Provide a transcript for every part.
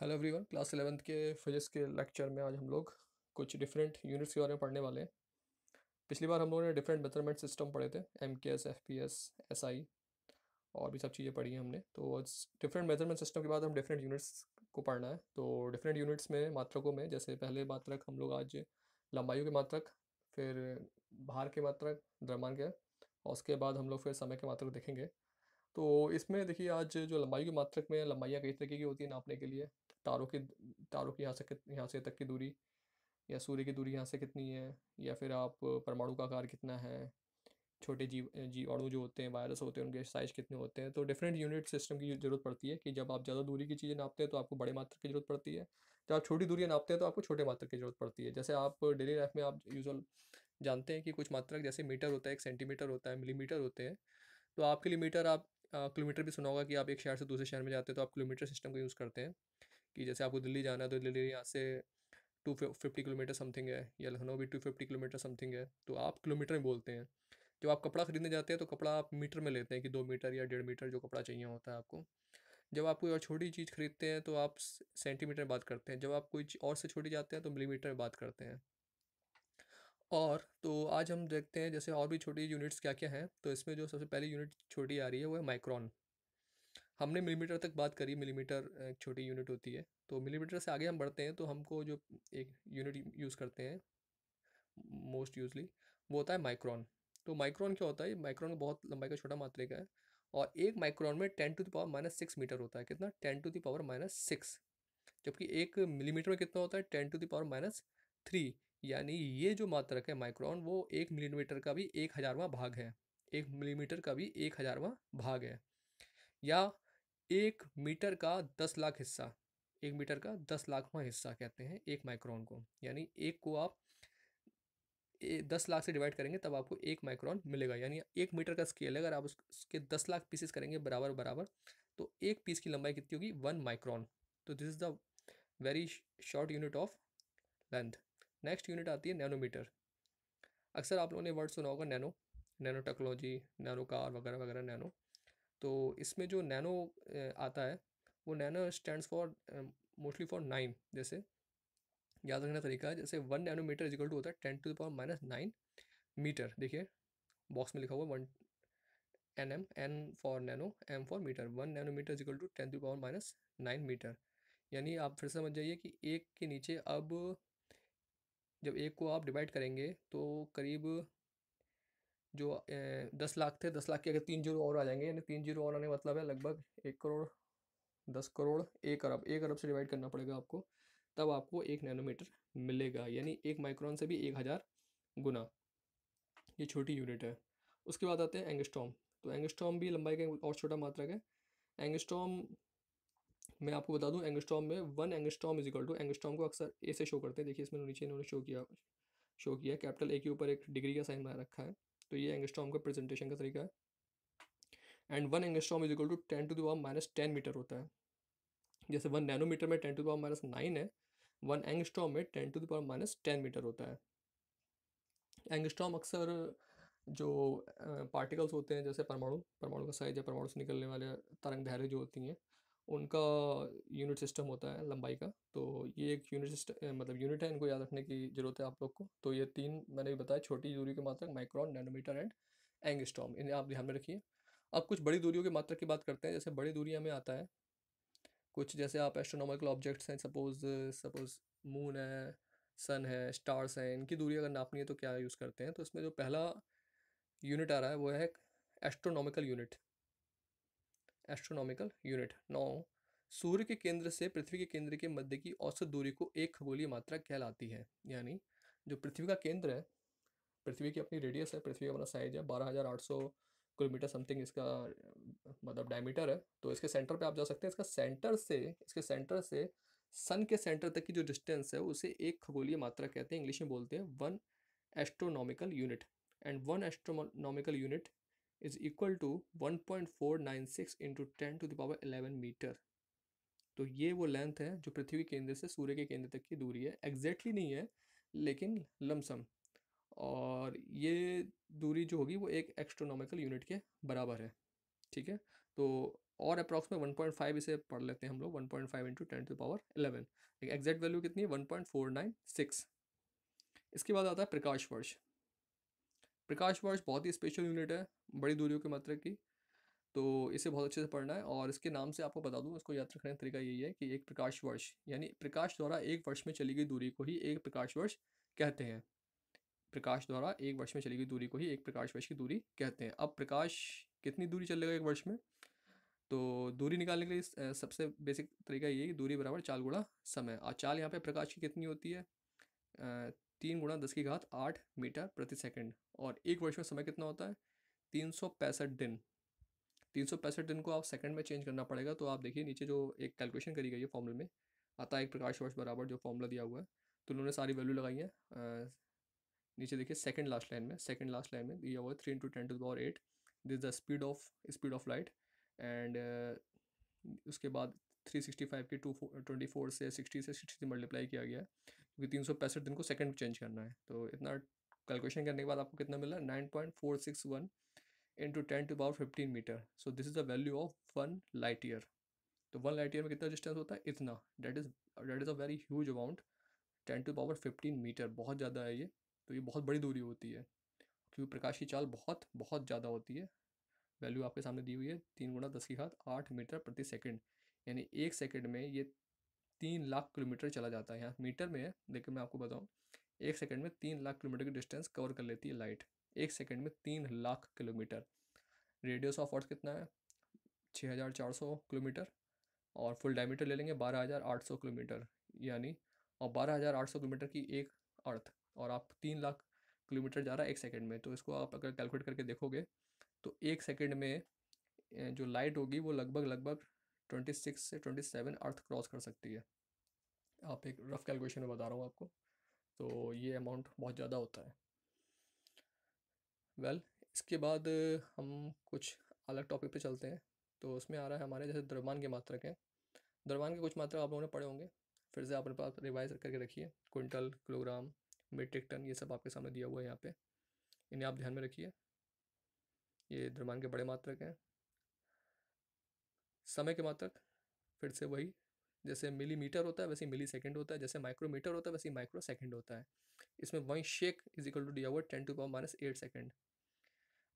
hello everyone class eleventh के physics के lecture में आज हम लोग कुछ डिफरेंट यूनिट्स के बारे में पढ़ने वाले हैं पिछली बार हम लोगों ने डिफरेंट मेथरमेंट सिस्टम पढ़े थे M K S F P S S I और भी सब चीज़ें पढ़ी हैं हमने तो डिफरेंट मेजरमेंट सिस्टम के बाद हम डिफरेंट यूनिट्स को पढ़ना है तो डिफरेंट यूनिट्स में मात्रकों में जैसे पहले मात्रक हम लोग आज लंबाइयों के मात्रक फिर बाहर के मात्रक द्रमान के और उसके बाद हम लोग फिर समय के मात्रक देखेंगे तो इसमें देखिए आज जो लंबाई के मात्रक में लंबाइयाँ कई तरीके की होती है नापने के लिए तारों के तारों की यहाँ से यहाँ से तक की दूरी या सूर्य की दूरी यहाँ से कितनी है या फिर आप परमाणु का आकार कितना है छोटे जीव जीवाणु जो होते हैं वायरस होते हैं उनके साइज कितने होते हैं तो डिफरेंट यूनिट सिस्टम की ज़रूरत पड़ती है कि जब आप ज़्यादा दूरी की चीज़ें नापते हैं तो आपको बड़े मात्रा की ज़रूरत पड़ती है जब आप छोटी दूरियाँ नापते हैं तो आपको छोटे मात्रा की ज़रूरत पड़ती है जैसे आप डेली लाइफ में आप यूजल जानते हैं कि कुछ मात्रा जैसे मीटर होता है एक सेंटीमीटर होता है मिलीमीटर होते हैं तो आपके लिए मीटर आप किलोमीटर भी सुना होगा कि आप एक शहर से दूसरे शहर में जाते हैं तो आप किलोमीटर सिस्टम का यूज़ करते हैं कि जैसे आपको दिल्ली जाना है तो दिल्ली यहाँ से टू फिफ्टी किलोमीटर समथिंग है या लखनऊ भी टू फिफ्टी किलोमीटर समथिंग है तो आप किलोमीटर में बोलते हैं जब आप कपड़ा खरीदने जाते हैं तो कपड़ा आप मीटर में लेते हैं कि दो मीटर या डेढ़ मीटर जो कपड़ा चाहिए होता है आपको जब आप कोई और छोटी चीज़ खरीदते हैं तो आप सेंटीमीटर में बात करते हैं जब आप कोई और से छोटी जाते हैं तो मिलीमीटर में बात करते हैं और तो आज हम देखते हैं जैसे और भी छोटी यूनिट्स क्या क्या हैं तो इसमें जो सबसे पहली यूनिट छोटी आ रही है वो है माइक्रॉन हमने मिलीमीटर तक बात करी मिलीमीटर एक छोटी यूनिट होती है तो मिलीमीटर से आगे हम बढ़ते हैं तो हमको जो एक यूनिट यूज़ करते हैं मोस्ट यूजली वो होता है माइक्रॉन तो माइक्रॉन क्या होता है माइक्रॉन बहुत लंबाई का छोटा मात्रे का है और एक माइक्रॉन में ten to the power minus six metre होता है कितना ten to the power minus six जबकि एक मिलीमीटर में कितना होता है ten to the power minus three यानी ये जो मात्रक है माइक्रॉन वो एक मिलीमीटर का भी एक हज़ारवा भाग है एक मिलीमीटर का भी एक हज़ारवा भाग है या एक मीटर का दस लाख हिस्सा एक मीटर का दस लाखवा हिस्सा कहते हैं एक माइक्रोन को यानी एक को आप दस लाख से डिवाइड करेंगे तब आपको एक माइक्रोन मिलेगा यानी एक मीटर का स्केल है अगर आप उसके दस लाख पीसेस करेंगे बराबर बराबर तो एक पीस की लंबाई कितनी होगी वन माइक्रोन तो this is the very short unit of length next unit आती है नैनोमीटर अक्सर आप लोगों ने वर्ड सुना होगा nano nanotechnology nano car वगैरह वगैरह नैनो तो इसमें जो नैनो आता है वो nano stand for mostly for nine जैसे याद रखना तरीका है जैसे वन नैनोमीटर इजिकल टू होता है ten to power minus nine metre देखिए बॉक्स में लिखा हुआ one N M N for nano M for metre one nanometre is equal to ten to power minus nine metre यानी आप फिर समझ जाइए कि एक के नीचे अब जब एक को आप डिवाइड करेंगे तो करीब जो दस लाख थे दस लाख के अगर तीन जीरो और आ जाएंगे यानी तीन जीरो और आने का मतलब है लगभग एक करोड़ दस करोड़ एक अरब एक अरब से डिवाइड करना पड़ेगा आपको तब आपको एक नैनोमीटर मिलेगा यानी एक माइक्रॉन से भी एक हज़ार गुना ये छोटी यूनिट है उसके बाद आते हैं एंगस्टॉम तो एंगस्टॉम भी लंबाई का और छोटा मात्रा का एंगस्टॉम मैं आपको बता दूं एंगस्टॉम में one angstrom is equal to angstrom को अक्सर ए से शो करते हैं देखिए इसमें नीचे इन्होंने शो किया शो किया कैपिटल ए के ऊपर एक डिग्री का साइन बना रखा है तो ये एंगस्ट्रॉम का प्रेजेंटेशन का तरीका है and one angstrom is equal to ten to the power minus ten metre होता है जैसे वन नैनोमीटर में ten to the power minus nine है वन एंगस्ट्रॉम में ten to the power minus ten metre होता है एंगस्ट्रॉम अक्सर जो पार्टिकल्स होते हैं जैसे परमाणु परमाणु का साइज या परमाणु से निकलने वाले तरंग धैर्य जो होती हैं उनका यूनिट सिस्टम होता है लंबाई का तो ये एक यूनिट सिस्टम मतलब यूनिट है इनको याद रखने की ज़रूरत है आप लोग को तो ये तीन मैंने भी बताया छोटी दूरी के मात्रक माइक्रॉन नैनोमीटर एंड एंगस्टॉम इन्हें आप ध्यान में रखिए अब कुछ बड़ी दूरियों के मात्रक की बात करते हैं जैसे बड़ी दूरियाँ में आता है कुछ जैसे आप एस्ट्रोनॉमिकल ऑब्जेक्ट्स हैं सपोज सपोज मून है सन है स्टार्स हैं इनकी दूरी अगर नापनी है तो क्या यूज़ करते हैं तो इसमें जो पहला यूनिट आ रहा है वो है एस्ट्रोनॉमिकल यूनिट एस्ट्रोनॉमिकल यूनिट नौ सूर्य के केंद्र से पृथ्वी के केंद्र के मध्य की औसत दूरी को एक खगोलीय मात्रा कहलाती है यानी जो पृथ्वी का केंद्र है पृथ्वी की अपनी रेडियस है पृथ्वी का अपना साइज है बारह हज़ार आठ सौ किलोमीटर समथिंग इसका मतलब डायमीटर है तो इसके सेंटर पे आप जा सकते हैं इसका सेंटर से इसके सेंटर से सन के सेंटर तक की जो डिस्टेंस है उसे एक खगोलीय मात्रा कहते हैं इंग्लिश में बोलते हैं one astronomical unit and one astronomical unit is equal to 1.496 into ten to the power eleven metre तो ये वो लेंथ है जो पृथ्वी केंद्र से सूर्य के केंद्र तक की दूरी है एग्जैक्टली नहीं है लेकिन लमसम और ये दूरी जो होगी वो एक एक्स्ट्रोनॉमिकल यूनिट के बराबर है ठीक है तो और अप्रॉक्स में 1.5 इसे पढ़ लेते हैं हम लोग 1.5 point five into ten to power eleven exact value कितनी है 1.496 इसके बाद आता है प्रकाश वर्ष प्रकाश वर्ष बहुत ही स्पेशल यूनिट है बड़ी दूरियों की मात्रा की तो इसे बहुत अच्छे से पढ़ना है और इसके नाम से आपको बता दूँ इसको याद रखने का तरीका यही है कि एक प्रकाश वर्ष यानी प्रकाश द्वारा एक वर्ष में चली गई दूरी को ही एक प्रकाश वर्ष कहते हैं प्रकाश द्वारा एक वर्ष में चली गई दूरी को ही एक प्रकाश वर्ष की दूरी कहते हैं अब प्रकाश कितनी दूरी चलेगा एक वर्ष में तो दूरी निकालने के लिए सबसे बेसिक तरीका ये है कि दूरी बराबर चाल गुणा समय और चाल यहाँ पे प्रकाश की कितनी होती है तीन गुणा दस की घात आठ मीटर प्रति सेकंड और एक वर्ष में समय कितना होता है तीन सौ पैंसठ दिन तीन सौ पैंसठ दिन को आप सेकंड में चेंज करना पड़ेगा तो आप देखिए नीचे जो एक कैलकुलेशन करी गई है फॉर्मूले में आता है एक प्रकाश वर्ष बराबर जो फॉर्मूला दिया हुआ है तो उन्होंने सारी वैल्यू लगाई है नीचे देखिए सेकंड लास्ट लाइन में सेकंड लास्ट लाइन में दिया हुआ है three into ten to power eight this the speed of speed of light and उसके बाद थ्री सिक्सटी फाइव की टू ट्वेंटी फोर से सिक्सटी से सिक्सटी से मल्टीप्लाई किया गया है क्योंकि तीन सौ पैंसठ दिन को सेकंड चेंज करना है तो इतना कैलकुलेशन करने के बाद आपको कितना मिला nine point four six one into ten to power fifteen metre so this is the value of one light year तो वन लाइट ईयर में कितना डिस्टेंस होता है इतना that is that is a very huge amount ten to power fifteen metre बहुत ज़्यादा है ये तो ये बहुत बड़ी दूरी होती है क्योंकि प्रकाश की चाल बहुत बहुत ज़्यादा होती है वैल्यू आपके सामने दी हुई है तीन गुणा दस की घात आठ मीटर प्रति सेकेंड यानी एक सेकेंड में ये तीन लाख किलोमीटर चला जाता है यहाँ मीटर में है लेकिन मैं आपको बताऊँ एक सेकेंड में तीन लाख किलोमीटर की डिस्टेंस कवर कर लेती है लाइट एक सेकेंड में तीन lakh kilometre radius of earth कितना है छः हज़ार चार सौ किलोमीटर और फुल डायमीटर ले लेंगे बारह हज़ार आठ सौ किलोमीटर यानी और बारह हज़ार आठ सौ किलोमीटर की एक अर्थ और आप तीन लाख किलोमीटर जा रहा है एक सेकेंड में तो इसको आप अगर कैलकुलेट करके देखोगे तो एक सेकेंड में जो लाइट होगी वो लगभग लगभग ट्वेंटी सिक्स से ट्वेंटी सेवन अर्थ क्रॉस कर सकती है आप एक रफ़ कैलकुलेशन में बता रहा हूँ आपको तो ये अमाउंट बहुत ज़्यादा होता है वेल well, इसके बाद हम कुछ अलग टॉपिक पे चलते हैं तो उसमें आ रहा है हमारे जैसे द्रव्यमान के मात्रक हैं द्रव्यमान के कुछ मात्रक आप लोगों ने पढ़े होंगे फिर से आप अपने पास रिवाइज करके रखिए क्विंटल किलोग्राम मीट्रिक टन ये सब आपके सामने दिया हुआ है यहाँ पे इन्हें आप ध्यान में रखिए ये द्रव्यमान के बड़े मात्रक हैं समय के मात्रक फिर से वही जैसे मिलीमीटर होता है वैसे मिली सेकेंड होता है जैसे माइक्रोमीटर होता है वैसे माइक्रो सेकेंड होता है इसमें वहीं शेक इज इक्वल टू डी हुआ ten to power minus eight second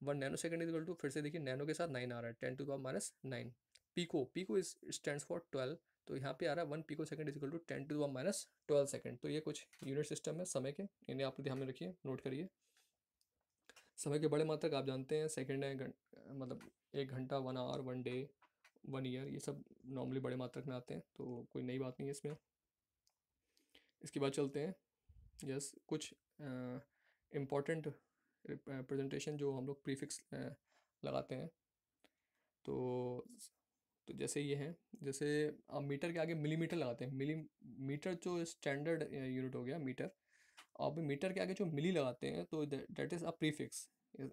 one nanosecond is to फिर से देखिए नैनो के साथ नाइन आ रहा है ten to power minus nine pico pico is stand for twelve तो यहाँ पे आ रहा है one picosecond is to ten to power minus twelve second तो ये कुछ यूनिट सिस्टम है समय के इन्हें आप ध्यान में रखिए नोट करिए समय के बड़े मात्रक आप जानते हैं सेकेंड है मतलब एक घंटा one hour one day one year ये सब नॉर्मली बड़े मात्रक में आते हैं तो कोई नई बात नहीं है इसमें इसके बाद चलते हैं यस yes, कुछ इम्पॉर्टेंट प्रेजेंटेशन जो हम लोग प्रीफिक्स लगाते हैं तो तो जैसे ये है जैसे आप मीटर के आगे मिलीमीटर लगाते हैं मिली मीटर जो स्टैंडर्ड यूनिट हो गया मीटर आप मीटर के आगे जो मिली लगाते हैं तो डेट इज़ अ प्रीफिक्स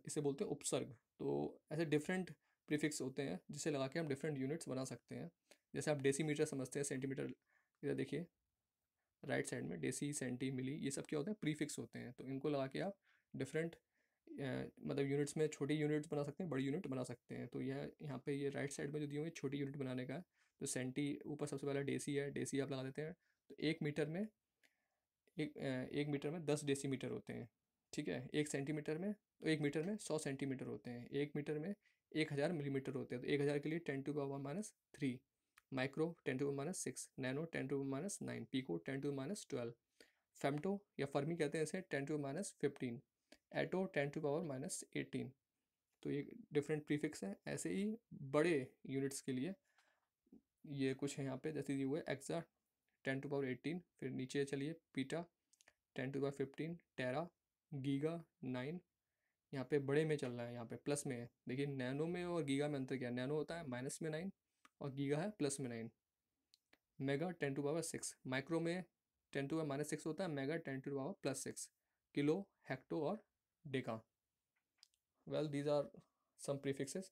इसे बोलते हैं उपसर्ग तो ऐसे डिफरेंट प्रीफिक्स होते हैं जिसे लगा के हम डिफरेंट यूनिट्स बना सकते हैं जैसे आप डेसी मीटर समझते हैं सेंटीमीटर इधर देखिए राइट साइड में डेसी सेंटी मिली ये सब क्या होते हैं प्रीफिक्स होते हैं तो इनको लगा के आप डिफरेंट मतलब यूनिट्स में छोटी यूनिट्स बना सकते हैं बड़ी यूनिट बना सकते हैं तो यह यहाँ पे ये राइट साइड में जो दिए हुए छोटी यूनिट बनाने का तो सेंटी ऊपर सबसे पहले डेसी है डेसी आप लगा देते हैं तो एक मीटर में एक एक मीटर में दस मीटर होते हैं ठीक है एक सेंटीमीटर में तो एक मीटर में सौ सेंटीमीटर होते हैं एक मीटर में एक हज़ार मिलीमीटर होते हैं तो एक हज़ार के लिए ten to power minus three micro ten to minus six nano ten to minus nine pico ten to minus twelve femto या फर्मी कहते हैं इसे ten to minus fifteen atto ten to power minus eighteen तो ये different prefix हैं ऐसे ही बड़े units के लिए ये कुछ है यहाँ पे जैसे ये हुए exa ten to power eighteen फिर नीचे चलिए peta ten to power fifteen tera giga nine यहाँ पे बड़े में चल रहा है यहाँ पे प्लस में है देखिए नैनो में और गीगा में अंतर क्या है नैनो होता है माइनस में नाइन और गीगा है प्लस में nine mega ten to power six micro में ten to power minus six होता है mega ten to power plus six kilo hecto और deca well these are some prefixes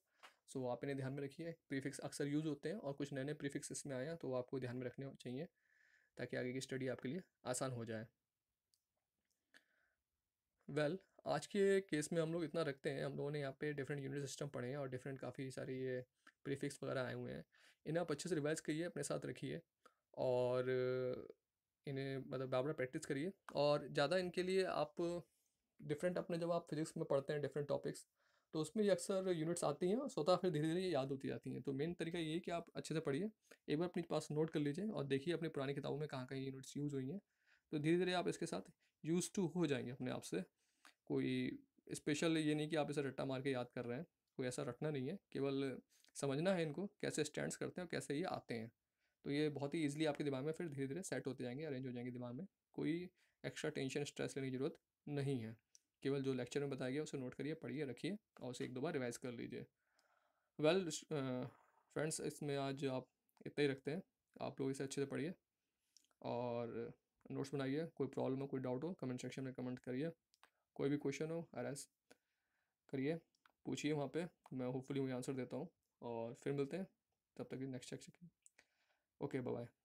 so आप इन्हें ध्यान में रखिए प्रीफिक्स अक्सर यूज़ होते हैं और कुछ नए नए प्रीफिक्स इसमें आए हैं तो आपको ध्यान में रखने चाहिए ताकि आगे की स्टडी आपके लिए आसान हो जाए वेल well, आज के केस में हम लोग इतना रखते हैं हम लोगों ने यहाँ पे डिफरेंट यूनिट सिस्टम पढ़े हैं और डिफरेंट काफ़ी सारे ये प्रीफिक्स वगैरह आए हुए हैं इन्हें आप अच्छे से रिवाइज़ करिए अपने साथ रखिए और इन्हें मतलब बार बार प्रैक्टिस करिए और ज़्यादा इनके लिए आप डिफरेंट अपने जब आप फिजिक्स में पढ़ते हैं डिफरेंट टॉपिक्स तो उसमें ये अक्सर यूनिट्स आती हैं और स्वतः फिर धीरे धीरे याद होती जाती हैं तो मेन तरीका ये है कि आप अच्छे से पढ़िए एक बार अपने पास नोट कर लीजिए और देखिए अपनी पुरानी किताबों में कहाँ कहाँ यूनिट्स यूज़ हुई हैं तो धीरे धीरे आप इसके साथ यूज़ टू हो जाएंगे अपने आप से कोई स्पेशल ये नहीं कि आप इसे रट्टा मार के याद कर रहे हैं कोई ऐसा रटना नहीं है केवल समझना है इनको कैसे स्टैंड्स करते हैं और कैसे ये आते हैं तो ये बहुत ही ईजिली आपके दिमाग में फिर धीरे धीरे सेट होते जाएंगे अरेंज हो जाएंगे दिमाग में कोई एक्स्ट्रा टेंशन स्ट्रेस लेने की ज़रूरत नहीं है केवल जो लेक्चर में बताया गया उसे नोट करिए पढ़िए रखिए और उसे एक दो बार रिवाइज कर लीजिए वेल फ्रेंड्स इसमें आज आप इतना ही रखते हैं आप लोग इसे अच्छे से पढ़िए और नोट्स बनाइए कोई प्रॉब्लम हो कोई डाउट हो कमेंट सेक्शन में कमेंट करिए कोई भी क्वेश्चन हो अरेस करिए पूछिए वहाँ पे मैं होपफुली वही आंसर देता हूँ और फिर मिलते हैं तब तक नेक्स्ट सेक्शन ओके बाय